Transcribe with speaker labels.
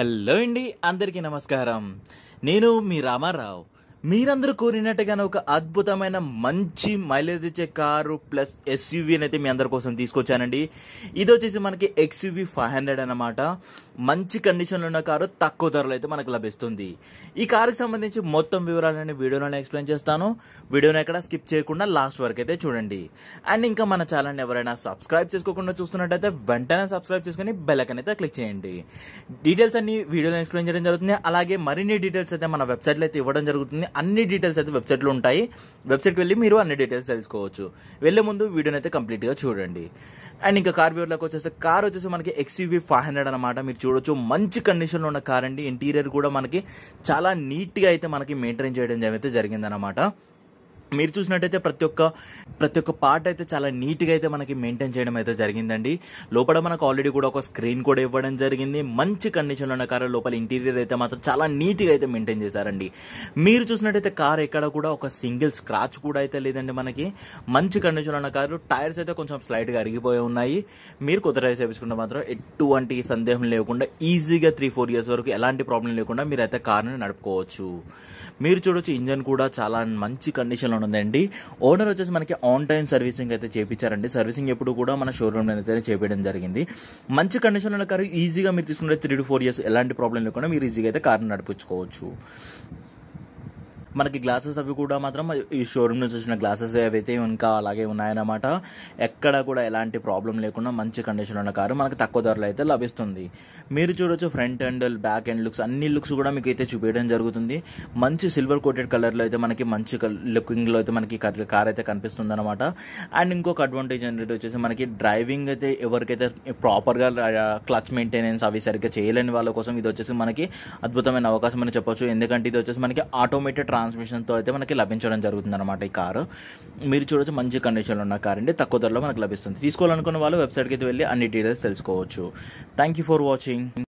Speaker 1: hello అండి అందరికీ నమస్కారం నేను మీ రామారావు మీరందరూ కోరినట్టుగానే ఒక అద్భుతమైన మంచి మైలేజ్ ఇచ్చే కారు ప్లస్ అని అయితే మీ అందరి కోసం తీసుకొచ్చానండి ఇది వచ్చేసి మనకి ఎక్స్యూవీ ఫైవ్ హండ్రెడ్ అనమాట మంచి కండిషన్లో ఉన్న కారు తక్కువ ధరలో అయితే మనకు లభిస్తుంది ఈ కారుకి సంబంధించి మొత్తం వివరాలని వీడియోలో ఎక్స్ప్లెయిన్ చేస్తాను వీడియోని ఎక్కడ స్కిప్ చేయకుండా లాస్ట్ వరకు అయితే చూడండి అండ్ ఇంకా మన ఛానల్ని ఎవరైనా సబ్స్క్రైబ్ చేసుకోకుండా చూస్తున్నట్టయితే వెంటనే సబ్స్క్రైబ్ చేసుకుని బెల్లకన్ అయితే క్లిక్ చేయండి డీటెయిల్స్ అన్ని వీడియోలో ఎక్స్ప్లెయిన్ చేయడం జరుగుతుంది అలాగే మరిన్ని డీటెయిల్స్ అయితే మన వెబ్సైట్లో అయితే ఇవ్వడం జరుగుతుంది అన్ని డీటెయిల్స్ అయితే వెబ్సైట్లో ఉంటాయి వెబ్సైట్కి వెళ్ళి మీరు అన్ని డీటెయిల్స్ తెలుసుకోవచ్చు వెళ్ళే ముందు వీడియోని అయితే కంప్లీట్గా చూడండి అండ్ ఇంకా కార్ వ్యూర్లోకి వచ్చేస్తే కార్ వచ్చేసి మనకి ఎక్స్యూవీ ఫైవ్ హండ్రెడ్ అనమాట మీరు చూడొచ్చు మంచి కండిషన్లో ఉన్న కార్ అండి ఇంటీరియర్ కూడా మనకి చాలా నీట్గా అయితే మనకి మెయింటైన్ చేయడం అయితే జరిగిందనమాట మీరు చూసినట్టయితే ప్రతి ఒక్క ప్రతి ఒక్క పార్ట్ అయితే చాలా నీట్గా అయితే మనకి మెయింటైన్ చేయడం అయితే జరిగిందండి లోపల మనకు ఆల్రెడీ కూడా ఒక స్క్రీన్ కూడా ఇవ్వడం జరిగింది మంచి కండిషన్లో ఉన్న కారు లోపల ఇంటీరియర్ అయితే మాత్రం చాలా నీట్గా అయితే మెయింటైన్ చేశారండి మీరు చూసినట్టయితే కార్ ఎక్కడ కూడా ఒక సింగిల్ స్క్రాచ్ కూడా అయితే లేదండి మనకి మంచి కండిషన్లో ఉన్న కారు టైర్స్ అయితే కొంచెం స్లైడ్గా అరిగిపోయి ఉన్నాయి మీరు కొత్త టైర్స్ వేపించుకుంటే మాత్రం ఎటువంటి సందేహం లేకుండా ఈజీగా త్రీ ఫోర్ ఇయర్స్ వరకు ఎలాంటి ప్రాబ్లం లేకుండా మీరు అయితే కార్ని నడుపుకోవచ్చు మీరు చూడొచ్చు ఇంజన్ కూడా చాలా మంచి కండిషన్లో ఉందండి ఓనర్ వచ్చేసి మనకి ఆన్ టైం సర్వీసింగ్ అయితే చేయించారండి సర్వీసింగ్ ఎప్పుడు కూడా మన షోరూమ్ అయితే చేపించడం జరిగింది మంచి కండిషన్లో ఉన్న కారు ఈజీగా మీరు తీసుకుంటే త్రీ టు ఫోర్ ఇయర్స్ ఎలాంటి ప్రాబ్లం లేకుండా మీరు ఈజీగా అయితే కారుని నడిపించుకోవచ్చు మనకి గ్లాసెస్ అవి కూడా మాత్రం ఈ షోరూమ్ నుంచి వచ్చిన గ్లాసెస్ అవైతే ఇంకా అలాగే ఉన్నాయన్నమాట ఎక్కడ కూడా ఎలాంటి ప్రాబ్లం లేకుండా మంచి కండిషన్ ఉన్న కారు మనకు తక్కువ ధరలో అయితే లభిస్తుంది మీరు చూడొచ్చు front and back and looks అన్ని లుక్స్ కూడా మీకు అయితే చూపించడం జరుగుతుంది మంచి సిల్వర్ కోటెడ్ కలర్లో అయితే మనకి మంచి లుకింగ్లో అయితే మనకి కార్ అయితే కనిపిస్తుంది అనమాట అండ్ ఇంకొక అడ్వాంటేజ్ అనేది వచ్చేసి మనకి డ్రైవింగ్ అయితే ఎవరికైతే ప్రాపర్గా క్లచ్ మెయింటెనెన్స్ అవి సరిగ్గా చేయలేని వాళ్ళ కోసం ఇది వచ్చేసి మనకి అద్భుతమైన అవకాశం అని చెప్పొచ్చు ఎందుకంటే ఇది వచ్చేసి మనకి ఆటోమేటెడ్ ట్రాన్స్మిషన్తో అయితే మనకి లభించడం జరుగుతుంది అనమాట ఈ కారు మీరు చూడొచ్చు మంచి కండిషన్లో ఉన్న కార్ అండి తక్కువ ధరలో మనకు లభిస్తుంది తీసుకోవాలనుకున్న వాళ్ళు వెబ్సైట్కి అయితే వెళ్ళి అన్ని డీటెయిల్స్ తెలుసుకోవచ్చు థ్యాంక్ యూ ఫర్ వాచింగ్